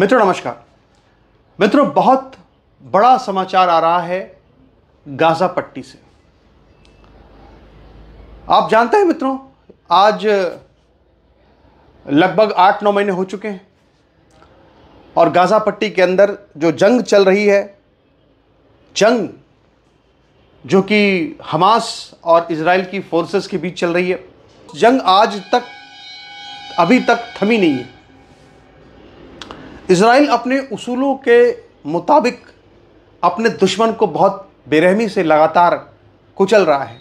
मित्रों नमस्कार मित्रों बहुत बड़ा समाचार आ रहा है गाजा पट्टी से आप जानते हैं मित्रों आज लगभग आठ नौ महीने हो चुके हैं और गाजा पट्टी के अंदर जो जंग चल रही है जंग जो कि हमास और इसराइल की फोर्सेस के बीच चल रही है जंग आज तक अभी तक थमी नहीं है इसराइल अपने उसूलों के मुताबिक अपने दुश्मन को बहुत बेरहमी से लगातार कुचल रहा है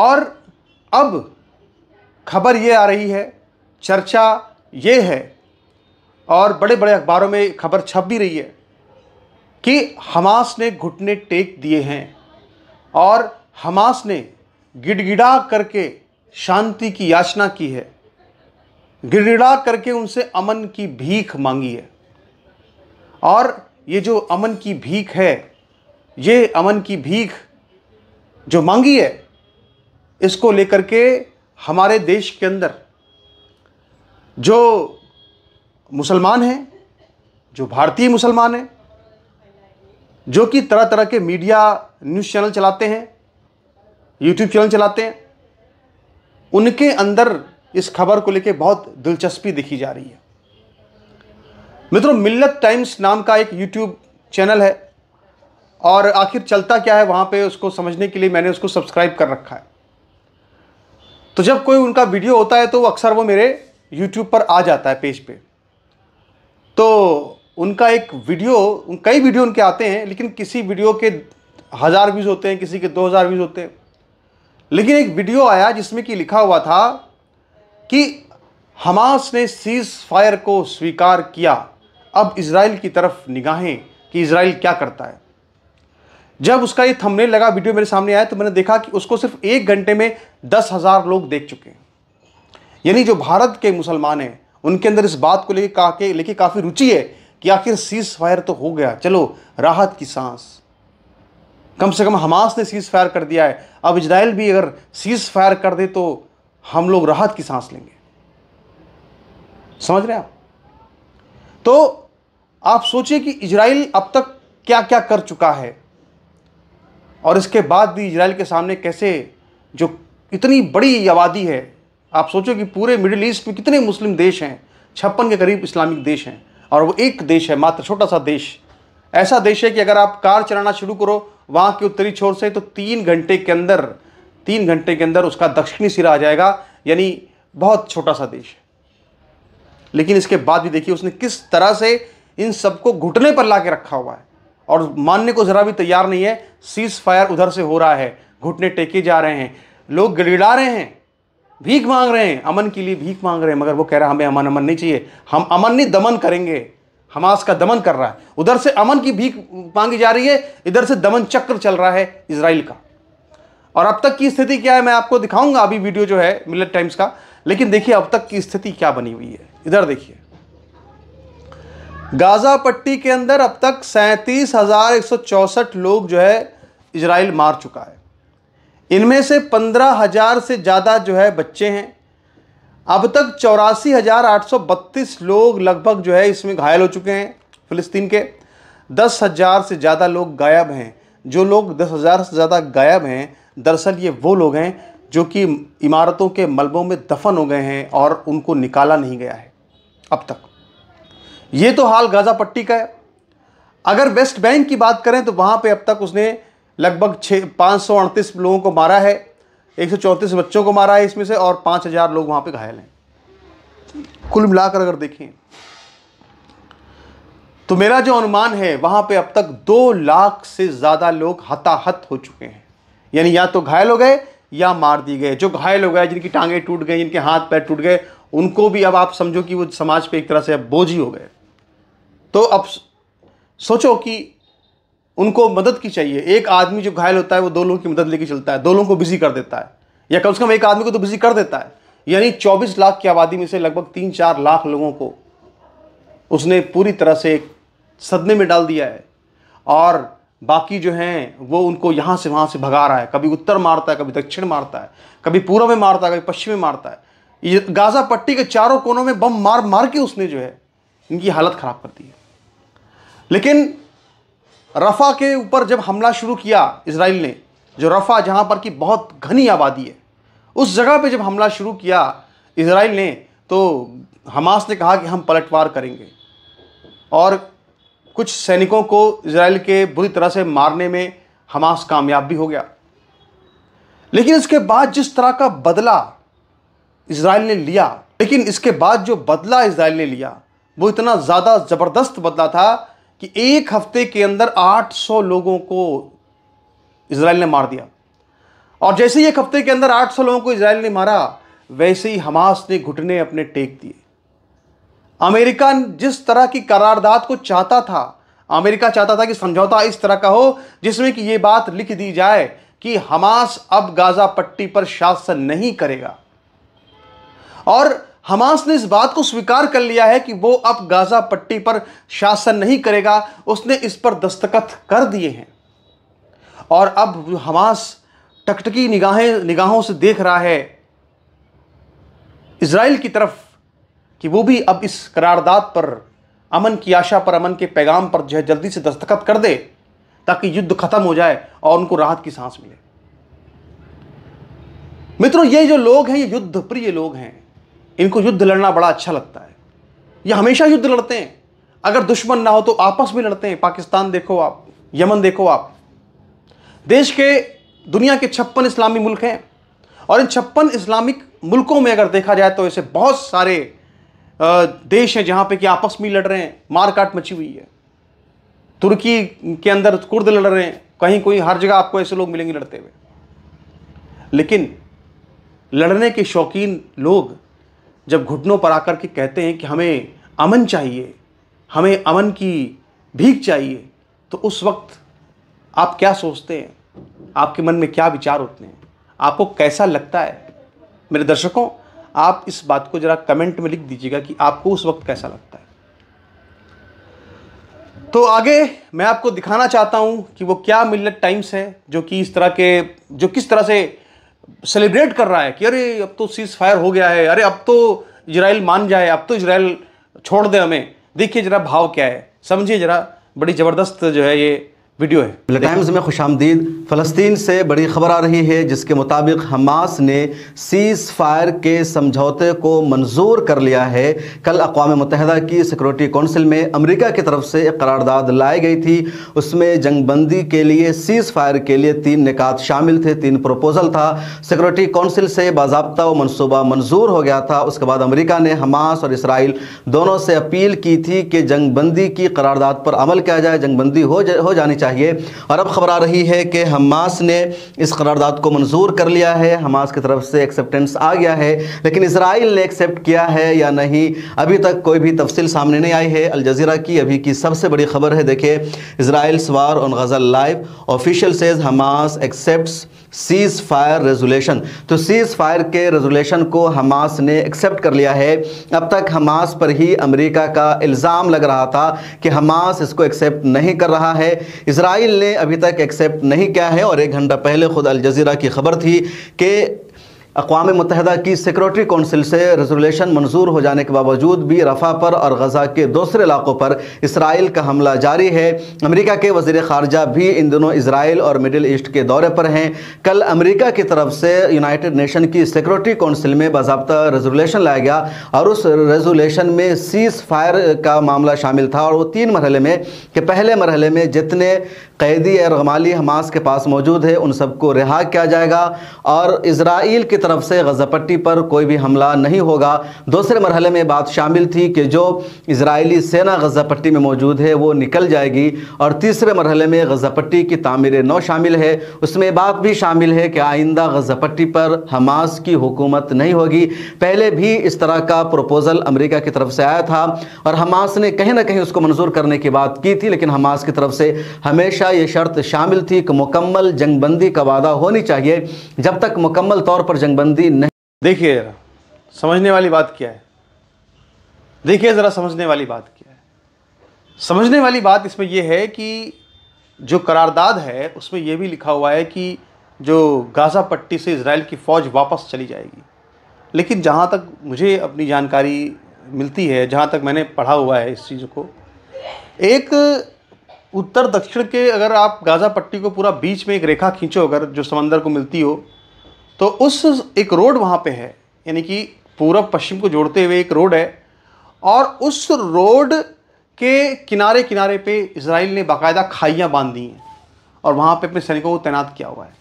और अब खबर ये आ रही है चर्चा ये है और बड़े बड़े अखबारों में खबर छप भी रही है कि हमास ने घुटने टेक दिए हैं और हमास ने गिड़गिड़ा करके शांति की याचना की है गिड़गिड़ा करके उनसे अमन की भीख मांगी है और ये जो अमन की भीख है ये अमन की भीख जो मांगी है इसको लेकर के हमारे देश के अंदर जो मुसलमान हैं जो भारतीय मुसलमान हैं जो कि तरह तरह के मीडिया न्यूज़ चैनल चलाते हैं यूट्यूब चैनल चलाते हैं उनके अंदर इस खबर को लेकर बहुत दिलचस्पी दिखी जा रही है मित्रों मिल्लत टाइम्स नाम का एक यूट्यूब चैनल है और आखिर चलता क्या है वहाँ पे उसको समझने के लिए मैंने उसको सब्सक्राइब कर रखा है तो जब कोई उनका वीडियो होता है तो वो अक्सर वो मेरे यूट्यूब पर आ जाता है पेज पे तो उनका एक वीडियो कई वीडियो उनके आते हैं लेकिन किसी वीडियो के हज़ार व्यूज़ होते हैं किसी के दो हज़ार व्यूज़ होते हैं लेकिन एक वीडियो आया जिसमें कि लिखा हुआ था कि हमास ने सीज़ फायर को स्वीकार किया अब इसराइल की तरफ निगाहें कि इसराइल क्या करता है जब उसका ये थंबनेल लगा वीडियो मेरे सामने आया तो मैंने देखा कि उसको सिर्फ एक घंटे में दस हज़ार लोग देख चुके हैं यानी जो भारत के मुसलमान हैं उनके अंदर इस बात को लेके का के लेके काफ़ी रुचि है कि आखिर सीज़ फायर तो हो गया चलो राहत की सांस कम से कम हमास ने सीज़ फायर कर दिया है अब इजराइल भी अगर सीज़ फायर कर दे तो हम लोग राहत की सांस लेंगे समझ रहे हैं आप तो आप सोचिए कि इजराइल अब तक क्या क्या कर चुका है और इसके बाद भी इजराइल के सामने कैसे जो इतनी बड़ी आबादी है आप सोचो कि पूरे मिडिल ईस्ट में कितने मुस्लिम देश हैं छप्पन के करीब इस्लामिक देश हैं और वो एक देश है मात्र छोटा सा देश ऐसा देश है कि अगर आप कार चलाना शुरू करो वहाँ के उत्तरी छोर से तो तीन घंटे के अंदर तीन घंटे के अंदर उसका दक्षिणी सिरा आ जाएगा यानी बहुत छोटा सा देश है लेकिन इसके बाद भी देखिए उसने किस तरह से इन सबको घुटने पर ला के रखा हुआ है और मानने को ज़रा भी तैयार नहीं है सीज फायर उधर से हो रहा है घुटने टेके जा रहे हैं लोग गड़गड़ा रहे हैं भीख मांग रहे हैं अमन के लिए भीख मांग रहे हैं मगर वो कह रहा है हमें अमन अमन नहीं चाहिए हम अमन नहीं दमन करेंगे हमास का दमन कर रहा है उधर से अमन की भीख मांगी जा रही है इधर से दमन चक्र चल रहा है इसराइल का और अब तक की स्थिति क्या है मैं आपको दिखाऊंगा अभी वीडियो जो है मिलट टाइम्स का लेकिन देखिए अब तक की स्थिति क्या बनी हुई है इधर देखिए गाजा पट्टी के अंदर अब तक सैंतीस हज़ार एक सौ लोग जो है इसराइल मार चुका है इनमें से पंद्रह हज़ार से ज़्यादा जो है बच्चे हैं अब तक चौरासी हज़ार आठ सौ बत्तीस लोग लगभग जो है इसमें घायल हो चुके हैं फ़िलिस्तीन के दस हज़ार से ज़्यादा लोग गायब हैं जो लोग दस हज़ार से ज़्यादा गायब हैं दरअसल ये वो लोग हैं जो कि इमारतों के मलबों में दफन हो गए हैं और उनको निकाला नहीं गया है अब तक ये तो हाल गाज़ा पट्टी का है अगर वेस्ट बैंक की बात करें तो वहाँ पे अब तक उसने लगभग छः पाँच सौ अड़तीस लोगों को मारा है एक सौ चौंतीस बच्चों को मारा है इसमें से और पाँच हज़ार लोग वहाँ पे घायल हैं कुल मिलाकर अगर देखें तो मेरा जो अनुमान है वहाँ पे अब तक दो लाख से ज़्यादा लोग हताहत हो चुके हैं यानी या तो घायल हो गए या मार दिए गए जो घायल हो गए जिनकी टांगें टूट गई जिनके हाथ पैर टूट गए उनको भी अब आप समझो कि वो समाज पे एक तरह से अब बोझ ही हो गए तो अब सोचो कि उनको मदद की चाहिए एक आदमी जो घायल होता है वो दो लोगों की मदद लेके चलता है दो लोगों को बिजी कर देता है या कम से कम एक आदमी को तो बिजी कर देता है यानी 24 लाख की आबादी में से लगभग तीन चार लाख लोगों को उसने पूरी तरह से सदमे में डाल दिया है और बाकी जो हैं वो उनको यहाँ से वहाँ से भगा रहा है कभी उत्तर मारता है कभी दक्षिण मारता है कभी पूर्व में मारता है कभी पश्चिम में मारता है ये गाज़ा पट्टी के चारों कोनों में बम मार मार के उसने जो है इनकी हालत ख़राब कर दी है लेकिन रफ़ा के ऊपर जब हमला शुरू किया इसराइल ने जो रफ़ा जहाँ पर कि बहुत घनी आबादी है उस जगह पर जब हमला शुरू किया इसराइल ने तो हमास ने कहा कि हम पलटवार करेंगे और कुछ सैनिकों को इसराइल के बुरी तरह से मारने में हमास कामयाब भी हो गया लेकिन इसके बाद जिस तरह का बदला इसराइल ने लिया लेकिन इसके बाद जो बदला इसराइल ने लिया वो इतना ज़्यादा ज़बरदस्त बदला था कि एक हफ्ते के अंदर 800 लोगों को इसराइल ने मार दिया और जैसे ही एक हफ्ते के अंदर 800 लोगों को इसराइल ने मारा वैसे ही हमास ने घुटने अपने टेक दिए अमेरिका जिस तरह की करारदाद को चाहता था अमेरिका चाहता था कि समझौता इस तरह का हो जिसमें कि यह बात लिख दी जाए कि हमास अब गाजा पट्टी पर शासन नहीं करेगा और हमास ने इस बात को स्वीकार कर लिया है कि वो अब गाजा पट्टी पर शासन नहीं करेगा उसने इस पर दस्तखत कर दिए हैं और अब हमास टकटकी निगाहें निगाहों से देख रहा है इसराइल की तरफ कि वो भी अब इस करारदाद पर अमन की आशा पर अमन के पैगाम पर जो है जल्दी से दस्तखत कर दे ताकि युद्ध खत्म हो जाए और उनको राहत की सांस मिले मित्रों ये जो लोग हैं ये युद्ध प्रिय लोग हैं इनको युद्ध लड़ना बड़ा अच्छा लगता है ये हमेशा युद्ध लड़ते हैं अगर दुश्मन ना हो तो आपस में लड़ते हैं पाकिस्तान देखो आप यमन देखो आप देश के दुनिया के छप्पन इस्लामी मुल्क हैं और इन छप्पन इस्लामिक मुल्कों में अगर देखा जाए तो ऐसे बहुत सारे देश है जहाँ पे कि आपस में लड़ रहे हैं मारकाट मची हुई है तुर्की के अंदर कुर्द लड़ रहे हैं कहीं कोई हर जगह आपको ऐसे लोग मिलेंगे लड़ते हुए लेकिन लड़ने के शौकीन लोग जब घुटनों पर आकर के कहते हैं कि हमें अमन चाहिए हमें अमन की भीख चाहिए तो उस वक्त आप क्या सोचते हैं आपके मन में क्या विचार होते हैं आपको कैसा लगता है मेरे दर्शकों आप इस बात को ज़रा कमेंट में लिख दीजिएगा कि आपको उस वक्त कैसा लगता है तो आगे मैं आपको दिखाना चाहता हूं कि वो क्या मिल्ल टाइम्स है जो कि इस तरह के जो किस तरह से सेलिब्रेट कर रहा है कि अरे अब तो सीज़ फायर हो गया है अरे अब तो इसराइल मान जाए अब तो इसराइल छोड़ दे हमें देखिए ज़रा भाव क्या है समझिए ज़रा बड़ी ज़बरदस्त जो है ये वीडियो है टाइम्स में खुश आमदीद फ़लस्तीन से बड़ी खबर आ रही है जिसके मुताबिक हमास ने सीज़ फायर के समझौते को मंजूर कर लिया है कल अकवा मतहदा की सिक्योरिटी कौंसिल में अमेरिका की तरफ से एक करारदाद लाई गई थी उसमें जंगबंदी के लिए सीज़ फायर के लिए तीन निकात शामिल थे तीन प्रपोजल था सिक्योरिटी कौंसिल से बाबा व मनसूबा मंजूर हो गया था उसके बाद अमरीका ने हमास और इसराइल दोनों से अपील की थी कि जंगबंदी की करारदाद पर अमल किया जाए जंगबंदी हो जानी चाहिए और अब खबर आ रही है कि हमास ने इस करारदाद को मंजूर कर लिया है हमास की तरफ से एक्सेप्टेंस आ गया है लेकिन इसराइल ने एक्सेप्ट किया है या नहीं अभी तक कोई भी तफसील सामने नहीं आई है अल जजीरा की अभी की सबसे बड़ी खबर है देखिए इसराइल स्वार और गज़ल live official says Hamas accept ceasefire resolution तो सीज़ फायर के रेजोलेशन को हमास ने एक्सेप्ट कर लिया है अब तक हमास पर ही अमेरिका का इल्ज़ाम लग रहा था कि हमास इसको एक्सेप्ट नहीं कर रहा है इसराइल ने अभी तक एक्सेप्ट नहीं किया है और एक घंटा पहले ख़ुद जजीरा की खबर थी कि अकवा मुतहद की सिक्योरिटी कौंसिल से रेजोलेशन मंजूर हो जाने के बावजूद भी रफ़ा पर और गजा के दूसरे इलाकों पर इसराइल का हमला जारी है अमरीका के वजी खारजा भी इन दिनों इसराइल और मिडिल ईस्ट के दौरे पर हैं कल अमरीका की तरफ से यूनाइट नेशन की सिक्योरिटी कौंसिल में बाबा रेजोलेशन लाया गया और उस रेजोलेशन में सीज़ फायर का मामला शामिल था और वो तीन मरहले में कि पहले मरहले में जितने कैदी और गमाली हमास के पास मौजूद है उन सबको रिहा किया जाएगा और इसराइल की तरफ से गजापट्टी पर कोई भी हमला नहीं होगा दूसरे मरहले में बात शामिल थी कि जो इसराइली सेना गजापट्टी में मौजूद है वो निकल जाएगी और तीसरे मरहले में गजापट्टी की तमीर नौ शामिल है उसमें बात भी शामिल है कि आइंदा गजापट्टी पर हमास की हुकूमत नहीं होगी पहले भी इस तरह का प्रपोज़ल अमरीका की तरफ से आया था और हमास ने कहीं ना कहीं उसको मंजूर करने की बात की थी लेकिन हमास की तरफ से हमेशा ये शर्त शामिल थी कि मुकम्मल जंगबंदी का वादा होनी चाहिए जब तक मुकम्मल तौर पर जंग जंगबंदी नहीं देखिए ज़रा समझने वाली बात क्या है देखिए ज़रा समझने वाली बात क्या है समझने वाली बात इसमें यह है कि जो करारदाद है उसमें यह भी लिखा हुआ है कि जो गाज़ा पट्टी से इसराइल की फ़ौज वापस चली जाएगी लेकिन जहाँ तक मुझे अपनी जानकारी मिलती है जहाँ तक मैंने पढ़ा हुआ है इस चीज़ को एक उत्तर दक्षिण के अगर आप गाज़ा पट्टी को पूरा बीच में एक रेखा खींचो अगर जो समंदर को मिलती हो तो उस एक रोड वहाँ पे है यानी कि पूरब पश्चिम को जोड़ते हुए एक रोड है और उस रोड के किनारे किनारे पे इसराइल ने बाकायदा खाइयाँ बांध दी हैं और वहाँ पे अपने सैनिकों को तैनात किया हुआ है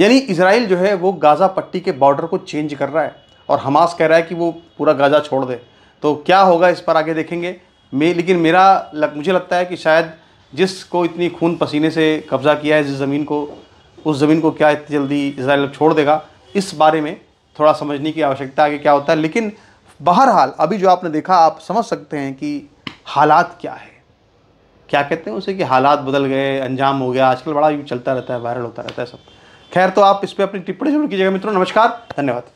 यानी इसराइल जो है वो गाज़ा पट्टी के बॉर्डर को चेंज कर रहा है और हमास कह रहा है कि वो पूरा गाज़ा छोड़ दे तो क्या होगा इस पर आगे देखेंगे मे लेकिन मेरा लग, मुझे लगता है कि शायद जिसको इतनी खून पसीने से कब्ज़ा किया है जिस ज़मीन को उस ज़मीन को क्या इतनी जल्दी इसराइल छोड़ देगा इस बारे में थोड़ा समझने की आवश्यकता है कि क्या होता है लेकिन बहरहाल अभी जो आपने देखा आप समझ सकते हैं कि हालात क्या है क्या कहते हैं उसे कि हालात बदल गए अंजाम हो गया आजकल बड़ा यूँ चलता रहता है वायरल होता रहता है सब खैर तो आप इस पर अपनी टिप्पणी जरूर कीजिएगा मित्रों नमस्कार धन्यवाद